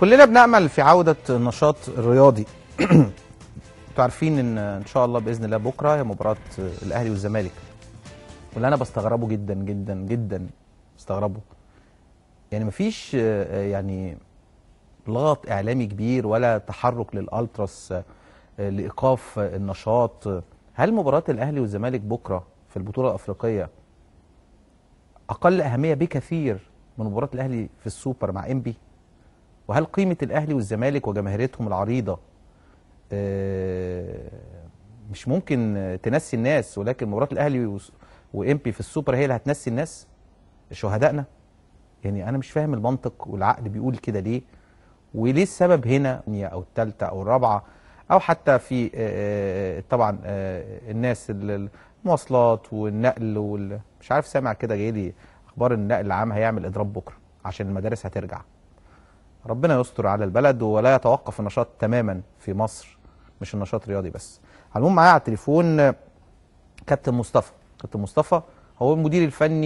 كلنا بنأمل في عودة النشاط الرياضي انتوا عارفين ان ان شاء الله باذن الله بكره هي مباراه الاهلي والزمالك واللي انا بستغربه جدا جدا جدا بستغربه يعني مفيش يعني لغط اعلامي كبير ولا تحرك للالتراس لايقاف النشاط هل مباراه الاهلي والزمالك بكره في البطوله الافريقيه اقل اهميه بكثير من مباراه الاهلي في السوبر مع انبي وهل قيمة الأهلي والزمالك وجماهيرتهم العريضة آه، مش ممكن تنسي الناس ولكن مباراة الأهلي وإمبي في السوبر هي اللي هتنسي الناس شهدائنا يعني أنا مش فاهم المنطق والعقل بيقول كده ليه وليه السبب هنا أو الثالثة أو الرابعة أو حتى في آه، آه، طبعا الناس المواصلات والنقل وال... مش عارف سامع كده جاي لي أخبار النقل العام هيعمل إضراب بكرة عشان المدارس هترجع ربنا يستر على البلد ولا يتوقف النشاط تماما في مصر مش النشاط الرياضي بس على المهم معايا على التليفون كابتن مصطفى كابتن مصطفى هو المدير الفني